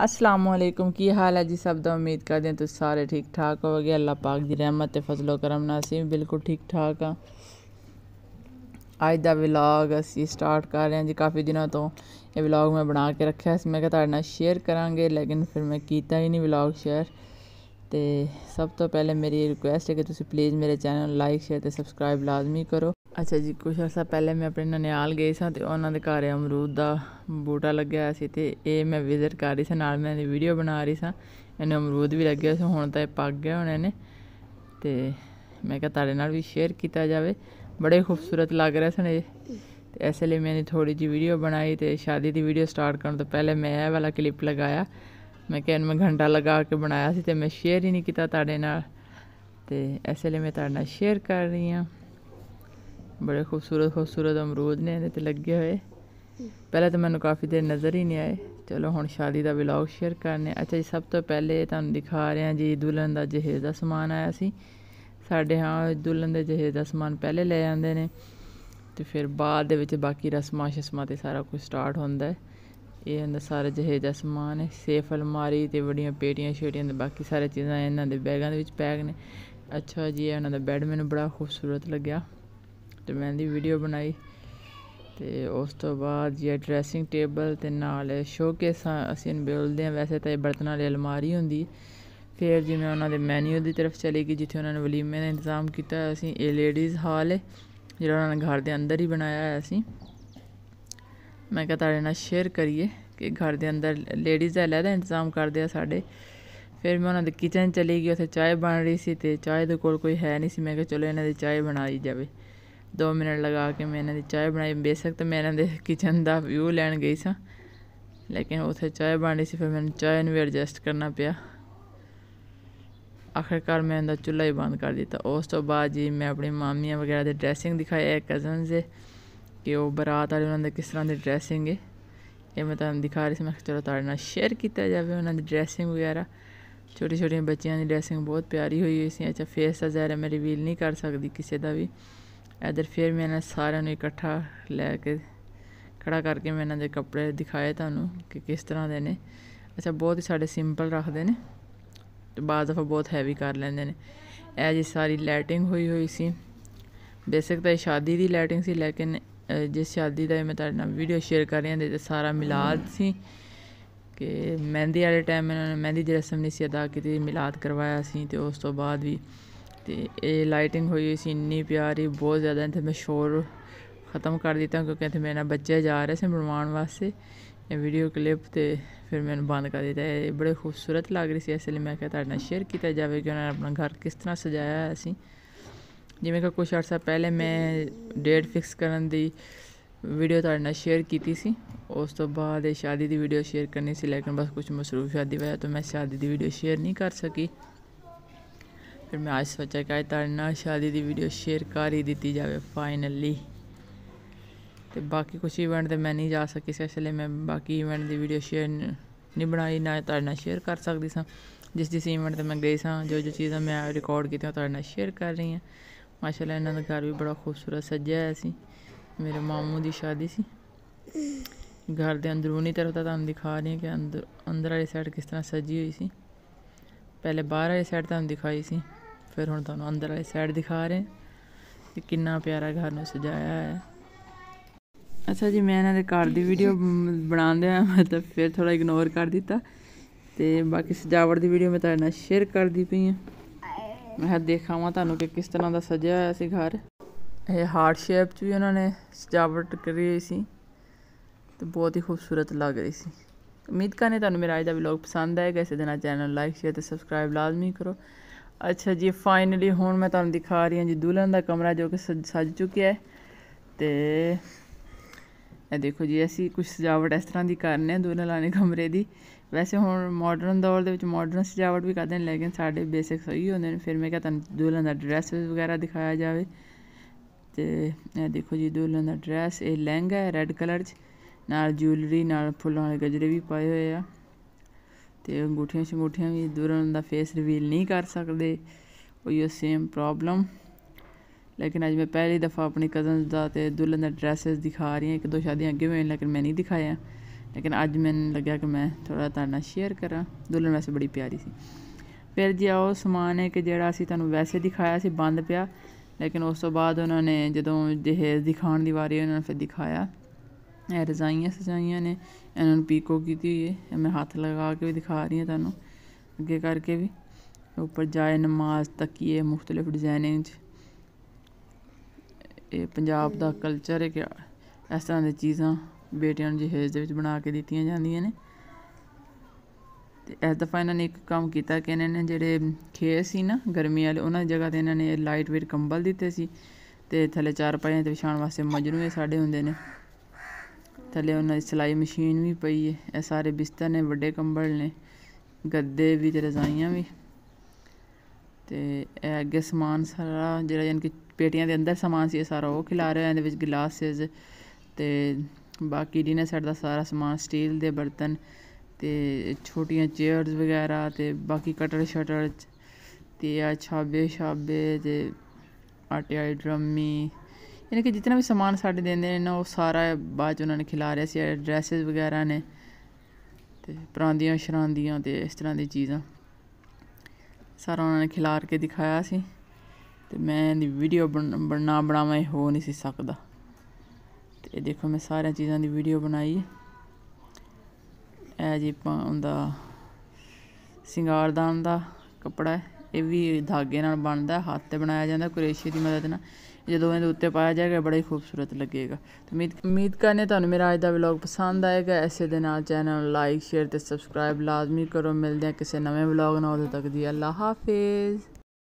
असलम की हाल है जी सब तो उम्मीद कर दें तो सारे ठीक ठाक हो गए अल्लाह पाक की रहमत फजलो करम नासिम बिल्कुल ठीक ठाक हाँ अज का ब्लॉग असं स्टार्ट कर रहे हैं जी काफ़ी दिनों तो ये ब्लॉग मैं बना के रखा इस मैं क्या शेयर करा लेकिन फिर मैं किया ही नहीं बलॉग शेयर तो सब तो पहले मेरी रिक्वेस्ट है कि तुम प्लीज़ मेरे चैनल लाइक शेयर तो सबसक्राइब लाजमी करो ਅੱਛਾ ਜੀ ਕੁਝ ਅਸਾ ਪਹਿਲੇ ਮੈਂ ਆਪਣੇ ਨਨਿਆਲ ਗਈ ਸਾਂ ਤੇ ਉਹਨਾਂ ਦੇ ਘਰ ਅਮਰੂਦ ਦਾ ਬੂਟਾ ਲੱਗਿਆ ਸੀ ਤੇ ਇਹ ਮੈਂ ਵਿਜ਼ਿਟ ਕਰ ਰਹੀ ਸਾਂ ਨਾਲ ਮੈਂ ਇਹਦੀ ਵੀਡੀਓ ਬਣਾ ਰਹੀ ਸਾਂ ਇਹਨੇ ਅਮਰੂਦ ਵੀ ਲੱਗਿਆ ਸੀ ਹੁਣ ਤਾਂ ਇਹ ਪੱਕ ਗਿਆ ਹੁਣ ਇਹਨੇ ਤੇ ਮੈਂ ਕਿਹਾ ਤੁਹਾਡੇ ਨਾਲ ਵੀ ਸ਼ੇਅਰ ਕੀਤਾ ਜਾਵੇ ਬੜੇ ਖੂਬਸੂਰਤ ਲੱਗ ਰਹੇ ਸਨ ਇਹ ਤੇ ਐਸੇ ਲਈ ਇਹ ਥੋੜੀ ਜੀ ਵੀਡੀਓ ਬਣਾਈ ਤੇ ਸ਼ਾਦੀ ਦੀ ਵੀਡੀਓ ਸਟਾਰਟ ਕਰਨ ਤੋਂ ਪਹਿਲੇ ਮੈਂ ਇਹ ਵਾਲਾ ਕਲਿੱਪ ਲਗਾਇਆ ਮੈਂ ਕਿਹਾ ਮੈਂ ਘੰਟਾ ਲਗਾ ਕੇ ਬਣਾਇਆ ਸੀ ਤੇ ਮੈਂ ਸ਼ੇਅਰ ਹੀ ਨਹੀਂ ਕੀਤਾ ਤੁਹਾਡੇ ਨਾਲ ਤੇ ਐਸੇ ਲਈ ਮੈਂ ਤੁਹਾਡੇ ਨਾਲ ਸ਼ੇਅਰ ਕਰ ਰਹੀ ਹਾਂ ਬੜੇ ਖੂਬਸੂਰਤ ਖੂਬਸੂਰਤ ਅਮਰੂਦ ਨੇ ਇਹਦੇ ਤੇ ਲੱਗੇ ਹੋਏ ਪਹਿਲਾਂ ਤਾਂ ਮੈਨੂੰ ਕਾਫੀ ਦੇਰ ਨਜ਼ਰ ਹੀ ਨਹੀਂ ਆਏ ਚਲੋ ਹੁਣ ਸ਼ਾਦੀ ਦਾ ਵਲੌਗ ਸ਼ੇਅਰ ਕਰਨੇ ਅੱਛਾ ਜੀ ਸਭ ਤੋਂ ਪਹਿਲੇ ਤੁਹਾਨੂੰ ਦਿਖਾ ਰਹੇ ਹਾਂ ਜੀ ਦੁਲਹਨ ਦਾ ਜਹੇਜ਼ ਦਾ ਸਮਾਨ ਆਇਆ ਸੀ ਸਾਡੇ ਹਾਂ ਦੁਲਹਨ ਦੇ ਜਹੇਜ਼ ਦਾ ਸਮਾਨ ਪਹਿਲੇ ਲੈ ਜਾਂਦੇ ਨੇ ਤੇ ਫਿਰ ਬਾਅਦ ਦੇ ਵਿੱਚ ਬਾਕੀ ਰਸਮਾਂ ਸ਼ਸਮਾਂ ਤੇ ਸਾਰਾ ਕੁਝ ਸਟਾਰਟ ਹੁੰਦਾ ਹੈ ਇਹ ਅੰਦਰ ਸਾਰਾ ਜਹੇਜ਼ ਦਾ ਸਮਾਨ ਹੈ ਸੇਫ ਅਲਮਾਰੀ ਤੇ ਵੱਡੀਆਂ ਪੇਟੀਆਂ ਛੇਟੀਆਂ ਤੇ ਬਾਕੀ ਸਾਰੇ ਚੀਜ਼ਾਂ ਇਹਨਾਂ ਦੇ ਬੈਗਾਂ ਦੇ ਵਿੱਚ ਪੈਕ ਨੇ ਅੱਛਾ ਜੀ ਇਹਨਾਂ ਦਾ ਬੈੱਡ ਮੈਨੂੰ ਬੜਾ ਖੂਬਸੂਰਤ ਲੱਗਿਆ ਤੇ ਮੈਂ ਦੀ ਵੀਡੀਓ ਬਣਾਈ ਤੇ ਉਸ ਤੋਂ ਬਾਅਦ ਇਹ ਡਰੈਸਿੰਗ ਟੇਬਲ ਤੇ ਨਾਲ ਸ਼ੋਕੇਸ ਅਸੀਂ ਬੋਲਦੇ ਆ ਵੈਸੇ ਤਾਂ ਇਹ ਬਰਤਨਾਂ ਲਈ ਅਲਮਾਰੀ ਹੁੰਦੀ ਫਿਰ ਜਿਵੇਂ ਉਹਨਾਂ ਦੇ ਮੈਨੂ ਦੀ ਤਰਫ ਚਲੇ ਗਈ ਜਿੱਥੇ ਉਹਨਾਂ ਨੇ ਵਲੀਮੇ ਦਾ ਇੰਤਜ਼ਾਮ ਕੀਤਾ ਅਸੀਂ ਇਹ ਲੇਡੀਜ਼ ਹਾਲ ਹੈ ਜਿਹੜਾ ਉਹਨਾਂ ਨੇ ਘਰ ਦੇ ਅੰਦਰ ਹੀ ਬਣਾਇਆ ਹੈ ਅਸੀਂ ਮੈਂ ਕਿਹਾ ਤੁਹਾਡੇ ਨਾਲ ਸ਼ੇਅਰ ਕਰੀਏ ਕਿ ਘਰ ਦੇ ਅੰਦਰ ਲੇਡੀਜ਼ ਦਾ ਅਲੱਗ ਇੰਤਜ਼ਾਮ ਕਰਦੇ ਆ ਸਾਡੇ ਫਿਰ ਮੈਂ ਉਹਨਾਂ ਦੇ ਕਿਚਨ ਚਲੀ ਗਈ ਉੱਥੇ ਚਾਹ ਬਣ ਰਹੀ ਸੀ ਤੇ ਚਾਹ ਦੇ ਕੋਲ ਕੋਈ ਹੈ ਨਹੀਂ ਸੀ ਮੈਂ ਕਿਹਾ ਚਲੋ ਇਹਨਾਂ ਦੀ ਚਾਹ ਬਣਾਈ ਜਾਵੇ 2 ਮਿੰਟ ਲਗਾ ਕੇ ਮੈਂ ਇਹਨਾਂ ਦੀ ਚਾਹ ਬਣਾਈ ਬੇਸ਼ੱਕ ਤਾਂ ਮੈਂ ਇਹਨਾਂ ਦੇ ਕਿਚਨ ਦਾ ਵਿਊ ਲੈਣ ਗਈ ਸਾਂ ਲੇਕਿਨ ਉਥੇ ਚਾਹ ਬਣਨੀ ਸੀ ਫਿਰ ਮੈਨੂੰ ਚਾਹ ਨੂੰ ਵੀ ਐਡਜਸਟ ਕਰਨਾ ਪਿਆ ਆਖਰਕਾਰ ਮੈਂ ਇਹਦਾ ਚੁੱਲ੍ਹਾ ਹੀ ਬੰਦ ਕਰ ਦਿੱਤਾ ਉਸ ਤੋਂ ਬਾਅਦ ਜੀ ਮੈਂ ਆਪਣੀ ਮਾਮੀਆਂ ਵਗੈਰਾ ਦੇ ਡਰੈਸਿੰਗ ਦਿਖਾਇਆ ਕਜ਼ਨਸ ਦੇ ਕਿ ਉਹ ਬਰਾਤ ਵਾਲੇ ਉਹਨਾਂ ਦੇ ਕਿਸ ਤਰ੍ਹਾਂ ਦੇ ਡਰੈਸਿੰਗ ਹੈ ਇਹ ਮੈਂ ਤੁਹਾਨੂੰ ਦਿਖਾ ਰਹੀ ਸੀ ਮੈਂ ਚਲੋ ਤੁਹਾਡੇ ਨਾਲ ਸ਼ੇਅਰ ਕੀਤਾ ਜਾਵੇ ਉਹਨਾਂ ਦੀ ਡਰੈਸਿੰਗ ਵਗੈਰਾ ਛੋਟੇ ਛੋਟੇ ਬੱਚਿਆਂ ਦੀ ਡਰੈਸਿੰਗ ਬਹੁਤ ਪਿਆਰੀ ਹੋਈ ਹੋਈ ਸੀ ਅੱਛਾ ਫੇਸ ਦਾ ਜ਼ਹਿਰ ਮੈਂ ਰਿਵੀਲ ਨਹੀਂ ਕਰ ਸਕਦੀ ਕਿਸੇ ਦਾ ਵੀ ਇਧਰ ਫਿਰ ਮੈਂ ਸਾਰਿਆਂ ਨੂੰ ਇਕੱਠਾ ਲੈ ਕੇ ਖੜਾ ਕਰਕੇ ਮੈਂ ਇਹਨਾਂ ਦੇ ਕੱਪੜੇ ਦਿਖਾਏ ਤੁਹਾਨੂੰ ਕਿ ਕਿਸ ਤਰ੍ਹਾਂ ਦੇ ਨੇ ਅੱਛਾ ਬਹੁਤ ਹੀ ਸਾਡੇ ਸਿੰਪਲ ਰੱਖਦੇ ਨੇ ਤੇ ਬਾਅਦ ਦਫਾ ਬਹੁਤ ਹੈਵੀ ਕਰ ਲੈਂਦੇ ਨੇ ਇਹ ਜੀ ਸਾਰੀ ਲਾਈਟਿੰਗ ਹੋਈ ਹੋਈ ਸੀ ਬੇਸਿਕ ਤਾਂ ਸ਼ਾਦੀ ਦੀ ਲਾਈਟਿੰਗ ਸੀ ਲੇਕਿਨ ਜਿਸ ਸ਼ਾਦੀ ਦਾ ਮੈਂ ਤੁਹਾਡੇ ਨਾਲ ਵੀਡੀਓ ਸ਼ੇਅਰ ਕਰ ਰਹੀ ਹਾਂ ਤੇ ਸਾਰਾ ਮਿਲਾਦ ਸੀ ਕਿ ਮਹਿੰਦੀ ਵਾਲੇ ਟਾਈਮ ਇਹਨਾਂ ਨੇ ਮਹਿੰਦੀ ਦੀ ਰਸਮ ਨਹੀਂ ਸੀ ਅਦਾ ਕੀਤੀ ਮਿਲਾਦ ਕਰਵਾਇਆ ਸੀ ਤੇ ਉਸ ਤੋਂ ਬਾਅਦ ਵੀ ਤੇ ਇਹ ਲਾਈਟਿੰਗ ਹੋਈ ਹੋਈ ਸੀ ਇੰਨੀ ਪਿਆਰੀ ਬਹੁਤ ਜ਼ਿਆਦਾ ਇੱਥੇ ਮੈਂ ਸ਼ੋਰ ਖਤਮ ਕਰ ਦਿੱਤਾ ਕਿਉਂਕਿ ਇੱਥੇ ਮੇਰਾ ਬੱਚਾ ਜਾ ਰਿਹਾ ਸੀ ਬਣਵਾਉਣ ਵਾਸਤੇ ਇਹ ਵੀਡੀਓ ਕਲਿੱਪ ਤੇ ਫਿਰ ਮੈਂ ਬੰਦ ਕਰ ਦਿੱਤਾ ਇਹ ਬੜੇ ਖੂਬਸੂਰਤ ਲੱਗ ਰਹੀ ਸੀ ਇਸ ਲਈ ਮੈਂ ਕਿਹਾ ਤੁਹਾਡੇ ਨਾਲ ਸ਼ੇਅਰ ਕੀਤਾ ਜਾਵੇ ਕਿ ਉਹਨਾਂ ਨੇ ਆਪਣਾ ਘਰ ਕਿਸ ਤਰ੍ਹਾਂ ਸਜਾਇਆ ਹੈ ਅਸੀਂ ਜਿਵੇਂ ਕਿ ਕੁਝ ਅਰਸਾ ਪਹਿਲੇ ਮੈਂ ਡੇਟ ਫਿਕਸ ਕਰਨ ਦੀ ਵੀਡੀਓ ਤੁਹਾਡੇ ਨਾਲ ਸ਼ੇਅਰ ਕੀਤੀ ਸੀ ਉਸ ਤੋਂ ਬਾਅਦ ਇਹ ਸ਼ਾਦੀ ਦੀ ਵੀਡੀਓ ਸ਼ੇਅਰ ਕਰਨੀ ਸੀ ਲੇਕਿਨ ਬਸ ਕੁਝ ਮਸਰੂਫੀਆਂ ਸ਼ਾਦੀ ਵਜ੍ਹਾ ਤੋਂ ਮੈਂ ਸ਼ਾਦੀ ਦੀ ਵੀਡੀਓ ਸ਼ੇਅਰ ਨਹੀਂ ਕਰ ਸਕੀ ਫਿਰ ਮੈਂ ਅੱਜ ਸੋਚਿਆ ਕਿ ਤਾਂ ਨਾ ਸ਼ਾਦੀ ਦੀ ਵੀਡੀਓ ਸ਼ੇਅਰ ਕਰ ਹੀ ਦਿੱਤੀ ਜਾਵੇ ਫਾਈਨਲੀ ਤੇ ਬਾਕੀ ਕੁਝ ਇਵੈਂਟ ਤੇ ਮੈਂ ਨਹੀਂ ਜਾ ਸਕੀ ਇਸ ਲਈ ਮੈਂ ਬਾਕੀ ਇਵੈਂਟ ਦੀ ਵੀਡੀਓ ਸ਼ੇਅਰ ਨਹੀਂ ਬਣਾਈ ਨਾ ਤਾਂ ਨਾ ਸ਼ੇਅਰ ਕਰ ਸਕਦੀ ਸਾਂ ਜਿਸ ਜਿਸ ਇਵੈਂਟ ਤੇ ਮੈਂ ਗਈ ਸਾਂ ਜੋ ਜੋ ਚੀਜ਼ਾਂ ਮੈਂ ਰਿਕਾਰਡ ਕੀਤੀਆਂ ਤਾਂ ਨਾ ਸ਼ੇਅਰ ਕਰ ਰਹੀ ਹਾਂ ਮਾਸ਼ਾਅੱਲਾ ਇਹਨਾਂ ਦਾ ਘਰ ਵੀ ਬੜਾ ਖੂਬਸੂਰਤ ਸਜਿਆ ਹੋਇਆ ਸੀ ਮੇਰੇ ਮਾਮੂ ਦੀ ਸ਼ਾਦੀ ਸੀ ਘਰ ਦੇ ਅੰਦਰੂਨੀ ਤਰਫ ਤਾਂ ਤੁਹਾਨੂੰ ਦਿਖਾ ਰਹੀ ਹਾਂ ਕਿ ਅੰਦਰ ਅੰਦਰ ਵਾਲੀ ਸਾਈਡ ਕਿਸ ਤਰ੍ਹਾਂ ਸਜੀ ਹੋਈ ਸੀ ਪਹਿਲੇ ਬਾਹਰ ਵਾਲੀ ਸਾਈਡ ਤੁਹਾਨੂੰ ਦਿਖਾਈ ਸੀ ਫਿਰ ਹੁਣ ਤੁਹਾਨੂੰ ਅੰਦਰ ਵਾਲੀ ਸਾਈਡ ਦਿਖਾ ਰਹੇ ਕਿ ਕਿੰਨਾ ਪਿਆਰਾ ਘਰ ਨੂੰ ਸਜਾਇਆ ਹੈ ਅੱਛਾ ਜੀ ਮੈਂ ਇਹਨਾਂ ਦੇ ਘਰ ਦੀ ਵੀਡੀਓ ਬਣਾਉਂਦੇ ਆ ਮਤਲਬ ਫਿਰ ਥੋੜਾ ਇਗਨੋਰ ਕਰ ਦਿੱਤਾ ਤੇ ਬਾਕੀ ਸਜਾਵਟ ਦੀ ਵੀਡੀਓ ਮੈਂ ਤੁਹਾਡੇ ਨਾਲ ਸ਼ੇਅਰ ਕਰਦੀ ਪਈ ਆ ਮੈਂ ਦੇਖਾਵਾਂ ਤੁਹਾਨੂੰ ਕਿ ਕਿਸ ਤਰ੍ਹਾਂ ਦਾ ਸਜਿਆ ਹੋਇਆ ਸੀ ਘਰ ਇਹ ਹਾਰਟ ਸ਼ੇਪ 'ਚ ਵੀ ਉਹਨਾਂ ਨੇ ਸਜਾਵਟ ਕਰੀ ਹੋਈ ਸੀ ਤੇ ਬਹੁਤ ਹੀ ਖੂਬਸੂਰਤ ਲੱਗ ਰਹੀ ਸੀ ਉਮੀਦ ਕਰਨੇ ਤੁਹਾਨੂੰ ਮੇਰਾ ਅੱਜ ਦਾ ਵਲੌਗ ਪਸੰਦ ਆਏਗਾ ਇਸੇ ਦਿਨਾਂ ਚੈਨਲ ਲਾਈਕ ਸ਼ੇਅਰ ਤੇ ਸਬਸਕ੍ਰਾਈਬ ਲਾਜ਼ਮੀ ਕਰੋ ਅੱਛਾ ਜੀ ਫਾਈਨਲੀ ਹੁਣ ਮੈਂ ਤੁਹਾਨੂੰ ਦਿਖਾ ਰਹੀ ਹਾਂ ਜੀ ਦੁਲਹਨ ਦਾ ਕਮਰਾ ਜੋ ਕਿ ਸਜ ਚੁੱਕਿਆ ਹੈ ਤੇ ਇਹ ਦੇਖੋ ਜੀ ਅਸੀਂ ਕੁਝ ਸਜਾਵਟ ਇਸ ਤਰ੍ਹਾਂ ਦੀ ਕਰਨੇ ਆ ਦੁਲਹਨ ਲਾਣੇ ਕਮਰੇ ਦੀ ਵੈਸੇ ਹੁਣ ਮਾਡਰਨ ਦੌਰ ਦੇ ਵਿੱਚ ਮਾਡਰਨ ਸਜਾਵਟ ਵੀ ਕਰਦੇ ਨੇ ਲੇਕਿਨ ਸਾਡੇ ਬੇਸਿਕ ਸਹੀ ਹੁੰਦੇ ਨੇ ਫਿਰ ਮੈਂ ਕਿਹਾ ਤੁਹਾਨੂੰ ਦੁਲਹਨ ਦਾ ਡਰੈਸ ਵਗੈਰਾ ਦਿਖਾਇਆ ਜਾਵੇ ਤੇ ਇਹ ਦੇਖੋ ਜੀ ਦੁਲਹਨ ਦਾ ਡਰੈਸ ਇਹ ਲਹਿੰਗਾ ਹੈ ਰੈੱਡ ਕਲਰ 'ਚ ਨਾਲ ਜੁਐਲਰੀ ਨਾਲ ਫੁੱਲਾਂ ਵਾਲੇ ਗਜਰੇ ਵੀ ਪਾਏ ਹੋਏ ਆ ਤੇ ਅੰਗੂਠੀਆਂ ਸ਼ੰਗੂਠੀਆਂ ਵੀ ਦੂਰੋਂ ਦਾ ਫੇਸ ਰਿਵੀਲ ਨਹੀਂ ਕਰ ਸਕਦੇ ਉਹ ਯੋ ਸੇਮ ਪ੍ਰੋਬਲਮ ਲੇਕਿਨ ਅੱਜ ਮੈਂ ਪਹਿਲੀ ਦਫਾ ਆਪਣੇ ਕਜ਼ਨ ਦਾ ਤੇ ਦੁਲਨ ਦਾ ਡਰੈਸਸ ਦਿਖਾ ਰਹੀ ਹਾਂ ਇੱਕ ਦੋ ਸ਼ਾਦੀਆਂ ਅੱਗੇ ਹੋਈਆਂ ਲੇਕਿਨ ਮੈਂ ਨਹੀਂ ਦਿਖਾਇਆ ਲੇਕਿਨ ਅੱਜ ਮੈਨੂੰ ਲੱਗਿਆ ਕਿ ਮੈਂ ਥੋੜਾ ਤੁਹਾਡਾ ਸ਼ੇਅਰ ਕਰਾਂ ਦੁਲਨ ਵੈਸੇ ਬੜੀ ਪਿਆਰੀ ਸੀ ਫਿਰ ਜੀ ਉਹ ਸਮਾਨ ਹੈ ਕਿ ਜਿਹੜਾ ਅਸੀਂ ਤੁਹਾਨੂੰ ਵੈਸੇ ਦਿਖਾਇਆ ਸੀ ਬੰਦ ਪਿਆ ਲੇਕਿਨ ਉਸ ਤੋਂ ਬਾਅਦ ਉਹਨਾਂ ਨੇ ਜਦੋਂ ਜਹੇਜ਼ ਦਿਖਾਉਣ ਦੀ ਵਾਰੀ ਉਹਨਾਂ ਨੇ ਫਿਰ ਦਿਖਾਇਆ ਇਹ ਰਜ਼ਾਈਆਂ ਸਜਾਈਆਂ ਨੇ ਇਹਨਾਂ ਨੂੰ ਪੀਕੋ ਕੀਤੀ ਹੋਈ ਹੈ ਮੈਂ ਹੱਥ ਲਗਾ ਕੇ ਵੀ ਦਿਖਾ ਰਹੀ ਹਾਂ ਤੁਹਾਨੂੰ ਅੱਗੇ ਕਰਕੇ ਵੀ ਉੱਪਰ ਜਾਏ ਨਮਾਜ਼ ਤਕੀਏ ਮੁxtਲਿਫ ਡਿਜ਼ਾਈਨਿੰਗ 'ਚ ਇਹ ਪੰਜਾਬ ਦਾ ਕਲਚਰ ਹੈ ਕਿ ਇਸ ਤਰ੍ਹਾਂ ਦੀ ਚੀਜ਼ਾਂ ਬੇਟੀਆਂ ਨੂੰ ਜਹੇਜ਼ ਦੇ ਵਿੱਚ ਬਣਾ ਕੇ ਦਿੱਤੀਆਂ ਜਾਂਦੀਆਂ ਨੇ ਤੇ ਇਸ ਦਫਾ ਇਹਨਾਂ ਨੇ ਇੱਕ ਕੰਮ ਕੀਤਾ ਕਿ ਇਹਨਾਂ ਨੇ ਜਿਹੜੇ ਖੇ ਸੀ ਨਾ ਗਰਮੀ ਵਾਲੇ ਉਹਨਾਂ ਦੀ ਜਗ੍ਹਾ ਤੇ ਇਹਨਾਂ ਨੇ ਲਾਈਟ ਵੇਟ ਕੰਬਲ ਦਿੱਤੇ ਸੀ ਤੇ ਥੱਲੇ ਚਾਰ ਪਾਈਆਂ ਤੇ ਵਿਛਾਉਣ ਵਾਸਤੇ ਮਜਰੂਏ ਸਾਡੇ ਹੁੰਦੇ ਨੇ ਥੱਲੇ ਉਹਨਾਂ ਦੀ ਸਿਲਾਈ ਮਸ਼ੀਨ ਵੀ ਪਈ ਹੈ ਇਹ ਸਾਰੇ ਬਿਸਤਰ ਨੇ ਵੱਡੇ ਕੰਬਲ ਨੇ ਗੱਦੇ ਵੀ ਤੇ ਰਜ਼ਾਈਆਂ ਵੀ ਤੇ ਇਹ ਅੱਗੇ ਸਮਾਨ ਸਾਰਾ ਜਿਹੜਾ ਜਨ ਕਿ ਪੇਟੀਆਂ ਦੇ ਅੰਦਰ ਸਮਾਨ ਸੀ ਇਹ ਸਾਰਾ ਉਹ ਖਿਲਾ ਰਿਹਾ ਇਹਦੇ ਵਿੱਚ ਗਲਾਸਸ ਤੇ ਬਾਕੀ ਡਿਨਰ ਸਾਈਡ ਦਾ ਸਾਰਾ ਸਮਾਨ ਸਟੀਲ ਦੇ ਬਰਤਨ ਤੇ ਛੋਟੀਆਂ ਚੇਅਰਸ ਵਗੈਰਾ ਤੇ ਬਾਕੀ ਕਟਰ ਸ਼ਟਰ ਤੇ ਆ ਛਾਬੇ ਛਾਬੇ ਤੇ ਆਟੇ ਵਾਲੀ ਡਰਮੀ ਯਾਨੀ ਕਿ ਜਿੰਨਾ ਵੀ ਸਮਾਨ ਸਾਡੇ ਦਿੰਦੇ ਨੇ ਨਾ ਉਹ ਸਾਰਾ ਬਾਅਦ ਚ ਉਹਨਾਂ ਨੇ ਖਿਲਾ ਰਿਆ ਸੀ ਐਡਰੈਸਸ ਵਗੈਰਾ ਨੇ ਤੇ ਪਰਾਂਦੀਆਂ ਸ਼ਰਾਂਦੀਆਂ ਤੇ ਇਸ ਤਰ੍ਹਾਂ ਦੀ ਚੀਜ਼ਾਂ ਸਾਰਾ ਉਹਨਾਂ ਨੇ ਖਿਲਾਰ ਕੇ ਦਿਖਾਇਆ ਸੀ ਤੇ ਮੈਂ ਇਹਦੀ ਵੀਡੀਓ ਬਣਾ ਬਣਾਵਾਂ ਇਹ ਹੋ ਨਹੀਂ ਸੀ ਸਕਦਾ ਤੇ ਇਹ ਦੇਖੋ ਮੈਂ ਸਾਰੀਆਂ ਚੀਜ਼ਾਂ ਦੀ ਵੀਡੀਓ ਬਣਾਈ ਇਹ ਜੀ ਦਾ ਸਿੰਗਾਰਦਾਨ ਦਾ ਕਪੜਾ ਇਹ ਵੀ ਧਾਗੇ ਨਾਲ ਬਣਦਾ ਹੱਥ ਤੇ ਬਣਾਇਆ ਜਾਂਦਾ ਕੁਰੇਸ਼ੀ ਦੀ ਮਦਦ ਨਾਲ ਜਦੋਂ ਇਹਦੇ ਉੱਤੇ ਪਾਇਆ ਜਾਏਗਾ ਬੜਾ ਹੀ ਖੂਬਸੂਰਤ ਲੱਗੇਗਾ ਉਮੀਦ ਉਮੀਦ ਕਰਨੇ ਤੁਹਾਨੂੰ ਮੇਰਾ ਅੱਜ ਦਾ ਵਲੌਗ ਪਸੰਦ ਆਏਗਾ ਐਸੇ ਦੇ ਨਾਲ ਚੈਨਲ ਨੂੰ ਲਾਈਕ ਸ਼ੇਅਰ ਤੇ ਸਬਸਕ੍ਰਾਈਬ ਲਾਜ਼ਮੀ ਕਰੋ ਮਿਲਦੇ ਹਾਂ ਕਿਸੇ ਨਵੇਂ ਵਲੌਗ ਨਾਲ ਉਦੋਂ ਤੱਕ ਦੀ ਅੱਲਾ ਹਾਫਿਜ਼